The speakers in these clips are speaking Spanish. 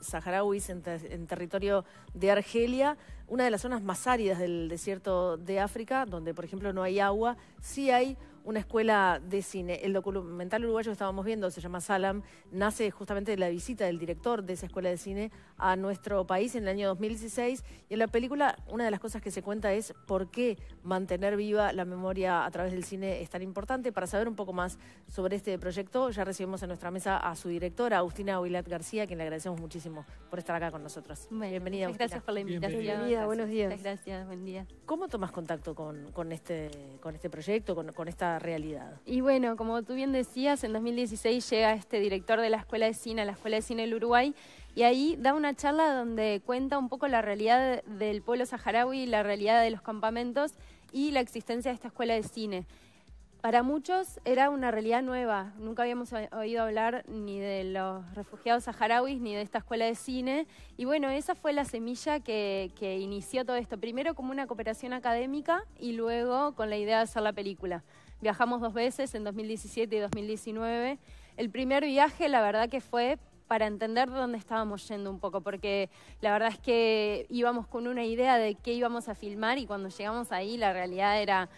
saharauis en, territorio de Argelia, una de las zonas más áridas del desierto de África, donde por ejemplo no hay agua, sí hay una escuela de cine. El documental uruguayo que estábamos viendo, se llama Salam, nace justamente de la visita del director de esa escuela de cine a nuestro país en el año 2016. Y en la película, una de las cosas que se cuenta es por qué mantener viva la memoria a través del cine es tan importante. Para saber un poco más sobre este proyecto, ya recibimos en nuestra mesa a su directora, Agustina Huilat García, quien le agradecemos muchísimo por estar acá con nosotros. Bienvenida, Gracias por la invitación. Bienvenida, buenos días. gracias, buen día. ¿Cómo tomas contacto con, este, con este proyecto, con esta realidad. Y bueno, como tú bien decías, en 2016 llega este director de la Escuela de Cine, la Escuela de Cine del Uruguay, y ahí da una charla donde cuenta un poco la realidad del pueblo saharaui, la realidad de los campamentos y la existencia de esta escuela de cine. Para muchos era una realidad nueva, nunca habíamos oído hablar ni de los refugiados saharauis ni de esta escuela de cine. Y bueno, esa fue la semilla que inició todo esto, primero como una cooperación académica y luego con la idea de hacer la película. Viajamos dos veces, en 2017 y 2019. El primer viaje, la verdad que fue para entender dónde estábamos yendo un poco, porque la verdad es que íbamos con una idea de qué íbamos a filmar y cuando llegamos ahí la realidad era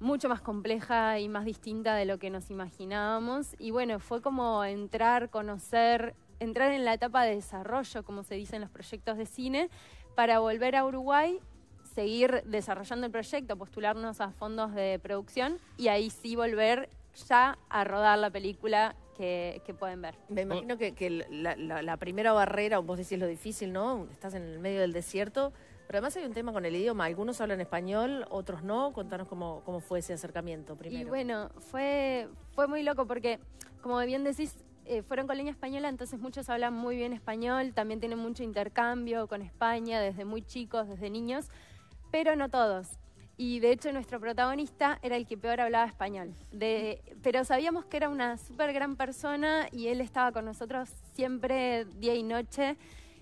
mucho más compleja y más distinta de lo que nos imaginábamos. Y bueno, fue como entrar, conocer, entrar en la etapa de desarrollo, como se dice en los proyectos de cine, para volver a Uruguay seguir desarrollando el proyecto, postularnos a fondos de producción y ahí sí volver ya a rodar la película que, pueden ver. Me imagino que, la, primera barrera, vos decís lo difícil, ¿no? Estás en el medio del desierto, pero además hay un tema con el idioma. Algunos hablan español, otros no. Contanos cómo, cómo fue ese acercamiento primero. Y bueno, fue, fue muy loco porque, como bien decís, eh, fueron fueron colonia española, entonces muchos hablan muy bien español, también tienen mucho intercambio con España desde muy chicos, desde niños pero no todos. Y de hecho nuestro protagonista era el que peor hablaba español. De, pero sabíamos que era una súper gran persona y él estaba con nosotros siempre día y noche.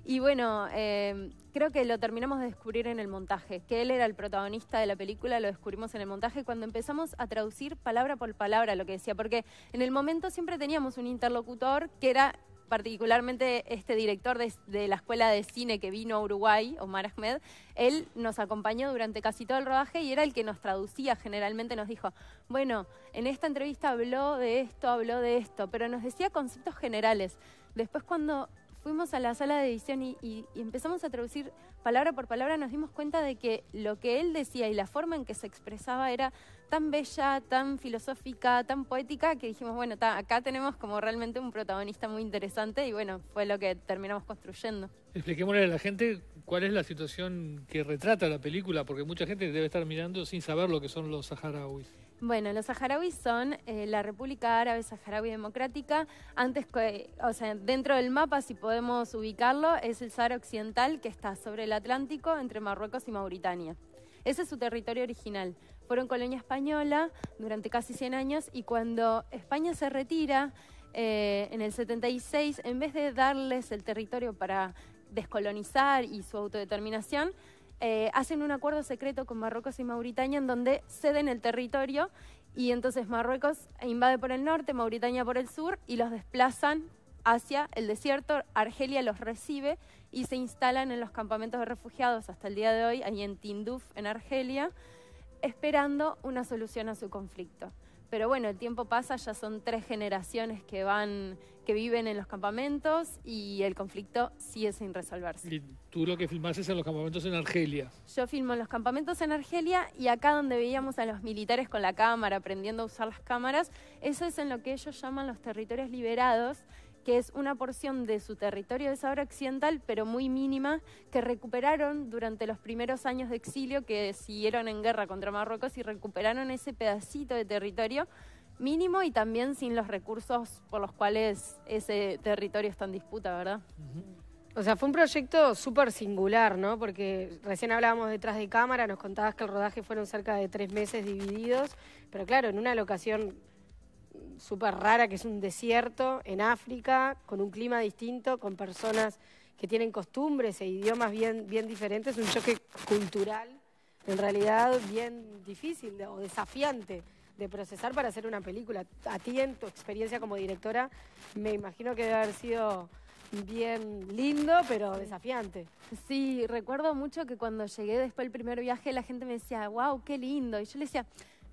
Y bueno, em, creo que lo terminamos de descubrir en el montaje, que él era el protagonista de la película, lo descubrimos en el montaje cuando empezamos a traducir palabra por palabra lo que decía, porque en el momento siempre teníamos un interlocutor que era particularmente este director de, la Escuela de Cine que vino a Uruguay, Omar Ahmed, él nos acompañó durante casi todo el rodaje y era el que nos traducía generalmente, nos dijo, bueno, en esta entrevista habló de esto, habló de esto, pero nos decía conceptos generales. Después cuando fuimos a la sala de edición y empezamos a traducir palabra por palabra nos dimos cuenta de que lo que él decía y la forma en que se expresaba era tan bella, tan filosófica, tan poética, que dijimos, bueno, acá tenemos como realmente un protagonista muy interesante y bueno, fue lo que terminamos construyendo. Expliquémosle a la gente cuál es la situación que retrata la película, porque mucha gente debe estar mirando sin saber lo que son los saharauis. Bueno, los saharauis son eh, la República Árabe Saharaui Democrática. Antes, o sea, dentro del mapa, si podemos ubicarlo, es el Sahara Occidental que está sobre el Atlántico entre Marruecos y Mauritania. Ese es su territorio original. Fueron colonia española durante casi 100 años y cuando España se retira eh, en el 76, en vez de darles el territorio para descolonizar y su autodeterminación, eh, hacen un acuerdo secreto con Marruecos y Mauritania en donde ceden el territorio y entonces Marruecos invade por el norte, Mauritania por el sur y los desplazan hacia el desierto. Argelia los recibe y se instalan en los campamentos de refugiados hasta el día de hoy, ahí en Tinduf, en Argelia, esperando una solución a su conflicto. Pero bueno, el tiempo pasa, ya son tres generaciones que van, que viven en los campamentos y el conflicto sigue sin resolverse. Y tú lo que filmaste es en los campamentos en Argelia. Yo filmo en los campamentos en Argelia y acá donde veíamos a los militares con la cámara, aprendiendo a usar las cámaras, eso es en lo que ellos llaman los territorios liberados, que es una porción de su territorio de Sahara Occidental, pero muy mínima, que recuperaron durante los primeros años de exilio, que siguieron en guerra contra Marruecos y recuperaron ese pedacito de territorio mínimo y también sin los recursos por los cuales ese territorio está en disputa, ¿verdad? O sea, fue un proyecto súper singular, ¿no? Porque recién hablábamos detrás de cámara, nos contabas que el rodaje fueron cerca de tres meses divididos, pero claro, en una locación súper rara, que es un desierto en África, con un clima distinto, con personas que tienen costumbres e idiomas bien, bien diferentes, un choque cultural, en realidad bien difícil o desafiante de procesar para hacer una película. A ti en tu experiencia como directora, me imagino que debe haber sido bien lindo, pero desafiante. Sí, recuerdo mucho que cuando llegué después del primer viaje, la gente me decía, wow, qué lindo. Y yo le decía,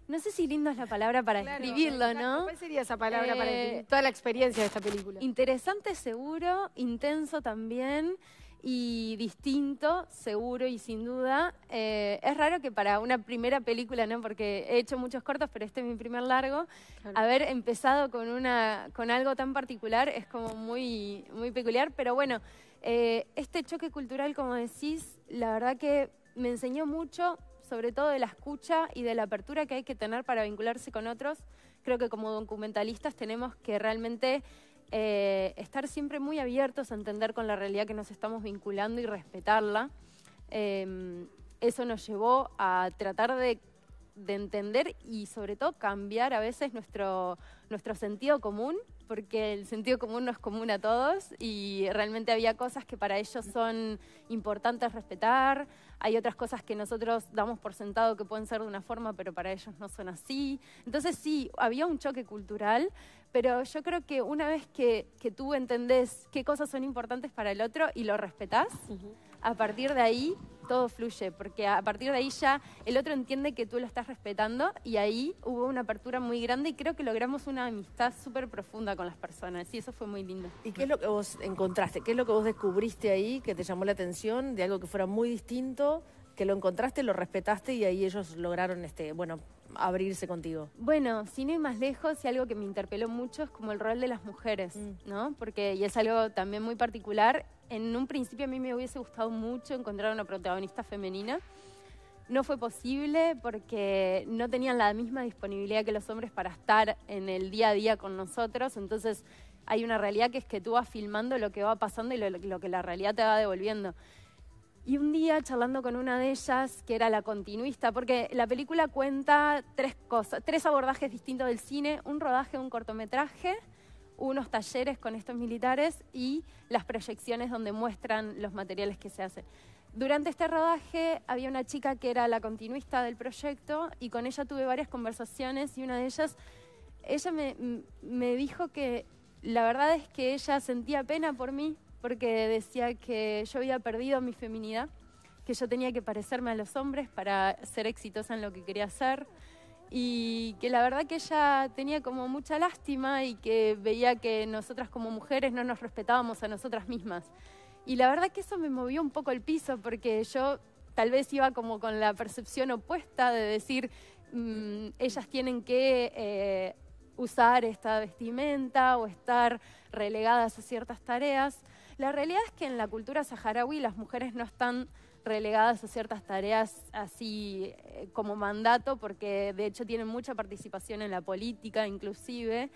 no sé si lindo es la palabra para describirlo, escribirlo, ¿no? ¿Cuál sería esa palabra para eh, toda la experiencia de esta película? Interesante seguro, intenso también y distinto, seguro y sin duda. Eh, es raro que para una primera película, ¿no? Porque he hecho muchos cortos, pero este es mi primer largo. Haber empezado con, una, con algo tan particular es como muy, muy peculiar. Pero bueno, eh, este choque cultural, como decís, la verdad que me enseñó mucho, sobre todo de la escucha y de la apertura que hay que tener para vincularse con otros. Creo que como documentalistas tenemos que realmente eh, estar siempre muy abiertos a entender con la realidad que nos estamos vinculando y respetarla. Em, eso nos llevó a tratar de, entender y sobre todo cambiar a veces nuestro sentido común porque el sentido común no es común a todos y realmente había cosas que para ellos son importantes respetar, hay otras cosas que nosotros damos por sentado que pueden ser de una forma, pero para ellos no son así. Entonces sí, había un choque cultural, pero yo creo que una vez que, que tú entendés qué cosas son importantes para el otro y lo respetás, a partir de ahí todo fluye, porque a partir de ahí ya el otro entiende que tú lo estás respetando y ahí hubo una apertura muy grande y creo que logramos una amistad súper profunda con las personas y eso fue muy lindo. ¿Y qué es lo que vos encontraste? ¿Qué es lo que vos descubriste ahí que te llamó la atención de algo que fuera muy distinto? que lo encontraste, lo respetaste y ahí ellos lograron este, bueno, abrirse contigo? Bueno, sin ir más lejos, y algo que me interpeló mucho es como el rol de las mujeres, mm. ¿no? Porque, y es algo también muy particular, en un principio a mí me hubiese gustado mucho encontrar una protagonista femenina. No fue posible porque no tenían la misma disponibilidad que los hombres para estar en el día a día con nosotros. Entonces hay una realidad que es que tú vas filmando lo que va pasando y lo que la realidad te va devolviendo. Y un día charlando con una de ellas, que era la continuista, porque la película cuenta tres cosas, tres abordajes distintos del cine, un rodaje, un cortometraje, unos talleres con estos militares y las proyecciones donde muestran los materiales que se hacen. Durante este rodaje había una chica que era la continuista del proyecto y con ella tuve varias conversaciones y una de ellas, ella me, me dijo que la verdad es que ella sentía pena por mí porque decía que yo había perdido mi feminidad, que yo tenía que parecerme a los hombres para ser exitosa en lo que quería hacer y que la verdad que ella tenía como mucha lástima y que veía que nosotras como mujeres no nos respetábamos a nosotras mismas. Y la verdad que eso me movió un poco el piso porque yo tal vez iba como con la percepción opuesta de decir, mm, ellas tienen que eh, usar esta vestimenta o estar relegadas a ciertas tareas. La realidad es que en la cultura saharaui las mujeres no están relegadas a ciertas tareas así eh, como mandato, porque de hecho tienen mucha participación en la política inclusive.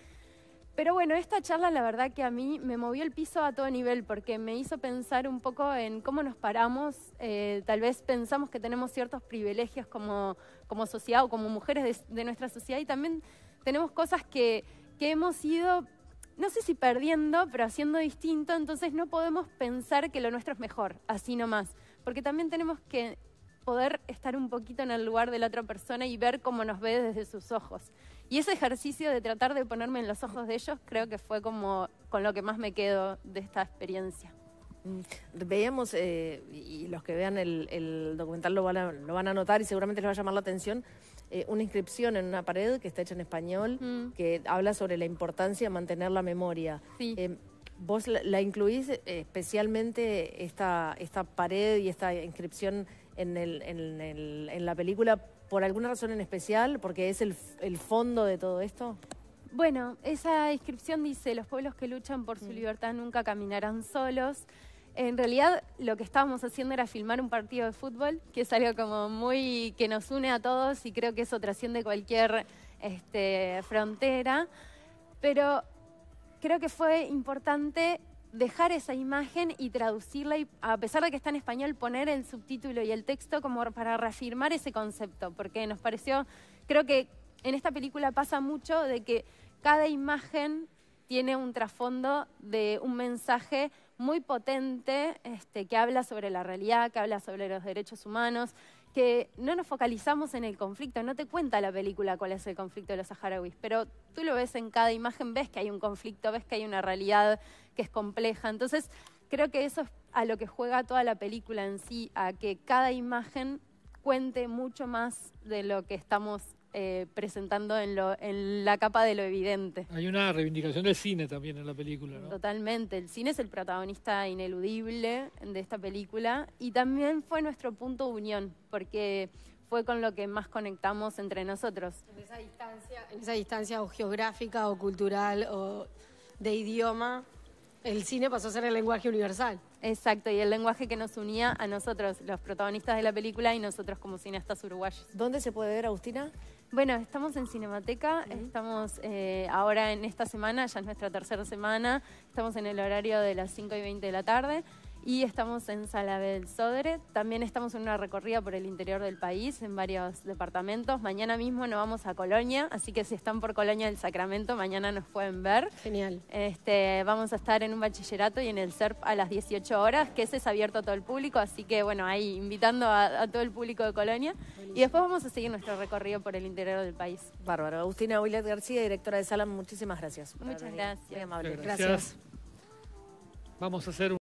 Pero bueno, esta charla la verdad que a mí me movió el piso a todo nivel porque me hizo pensar un poco en cómo nos paramos. Eh, tal vez pensamos que tenemos ciertos privilegios como, como sociedad o como mujeres de, nuestra sociedad y también tenemos cosas que, que hemos ido no sé si perdiendo, pero haciendo distinto, entonces no podemos pensar que lo nuestro es mejor, así nomás, porque también tenemos que poder estar un poquito en el lugar de la otra persona y ver cómo nos ve desde sus ojos. Y ese ejercicio de tratar de ponerme en los ojos de ellos creo que fue como con lo que más me quedo de esta experiencia. Mm, veíamos, eh, y los que vean el, documental lo van, a, notar y seguramente les va a llamar la atención, eh, una inscripción en una pared que está hecha en español, mm. que habla sobre la importancia de mantener la memoria. Eh, ¿Vos la, incluís especialmente esta, esta pared y esta inscripción en, la película por alguna razón en especial? ¿Porque es el, el fondo de todo esto? Bueno, esa inscripción dice, los pueblos que luchan por su mm. libertad nunca caminarán solos. En realidad lo que estábamos haciendo era filmar un partido de fútbol, que es algo como muy que nos une a todos y creo que eso trasciende cualquier este, frontera. Pero creo que fue importante dejar esa imagen y traducirla y a pesar de que está en español poner el subtítulo y el texto como para reafirmar ese concepto, porque nos pareció, creo que en esta película pasa mucho de que cada imagen tiene un trasfondo de un mensaje muy potente este, que habla sobre la realidad, que habla sobre los derechos humanos, que no nos focalizamos en el conflicto, no te cuenta la película cuál es el conflicto de los saharauis, pero tú lo ves en cada imagen, ves que hay un conflicto, ves que hay una realidad que es compleja. Entonces, creo que eso es a lo que juega toda la película en sí, a que cada imagen cuente mucho más de lo que estamos eh, presentando en, la capa de lo evidente. Hay una reivindicación del cine también en la película, ¿no? Totalmente, el cine es el protagonista ineludible de esta película y también fue nuestro punto de unión, porque fue con lo que más conectamos entre nosotros. En esa distancia, en esa distancia o geográfica o cultural o de idioma, el cine pasó a ser el lenguaje universal. Exacto, y el lenguaje que nos unía a nosotros, los protagonistas de la película y nosotros como cineastas uruguayos. ¿Dónde se puede ver, Agustina? Bueno, estamos en Cinemateca, estamos eh, ahora en esta semana, ya es nuestra tercera semana, estamos en el horario de las 5 y 20 de la tarde y estamos en Sala del Sodre. También estamos en una recorrida por el interior del país, en varios departamentos. Mañana mismo nos vamos a Colonia, así que si están por Colonia del Sacramento, mañana nos pueden ver. Genial. Este, vamos a estar en un bachillerato y en el SERP a las 18 horas, que ese es abierto a todo el público, así que bueno, ahí invitando a, todo el público de Colonia. Y después vamos a seguir nuestro recorrido por el interior del país. Bárbaro. Agustina Willet García, directora de Sala. muchísimas gracias. Muchas gracias. Muy amable. Gracias. gracias. Vamos a hacer un...